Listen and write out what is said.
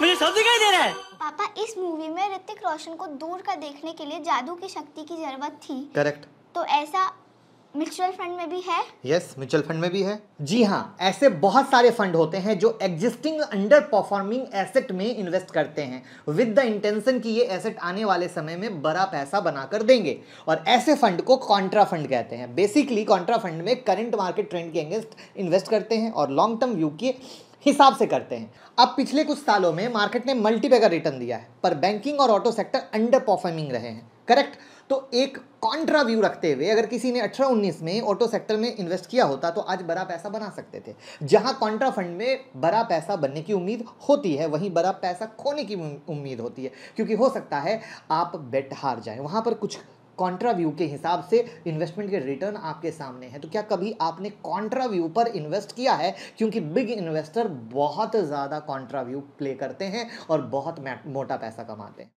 मुझे सब दिखाई दे रहा है पापा इस मूवी में ऋतिक रोशन को दूर का देखने के लिए जादू की शक्ति की जरूरत थी करेक्ट तो ऐसा म्यूचुअल फंड में भी है यस yes, म्यूचुअल फंड में भी है जी हाँ ऐसे बहुत सारे फंड होते हैं जो एग्जिस्टिंग अंडर परफॉर्मिंग एसेट में इन्वेस्ट करते हैं विद द इंटेंशन कि ये एसेट आने वाले समय में बड़ा पैसा बनाकर देंगे और ऐसे फंड को कॉन्ट्रा फंड कहते हैं बेसिकली कॉन्ट्रा फंड में करंट मार्केट ट्रेंड के अगेंस्ट इन्वेस्ट करते हैं और लॉन्ग टर्म व्यू के हिसाब से करते हैं अब पिछले कुछ सालों में मार्केट ने मल्टीबैगर रिटर्न दिया है पर बैंकिंग और ऑटो सेक्टर अंडर परफॉर्मिंग रहे हैं करेक्ट तो एक कॉन्ट्रा व्यू रखते हुए अगर किसी ने अठारह उन्नीस में ऑटो सेक्टर में इन्वेस्ट किया होता तो आज बड़ा पैसा बना सकते थे जहां कॉन्ट्रा फंड में बड़ा पैसा बनने की उम्मीद होती है वहीं बड़ा पैसा खोने की उम्मीद होती है क्योंकि हो सकता है आप बेट हार जाएं वहां पर कुछ कॉन्ट्रा व्यू के हिसाब से इन्वेस्टमेंट के रिटर्न आपके सामने हैं तो क्या कभी आपने कॉन्ट्रा व्यू पर इन्वेस्ट किया है क्योंकि बिग इन्वेस्टर बहुत ज़्यादा कॉन्ट्रा व्यू प्ले करते हैं और बहुत मोटा पैसा कमाते हैं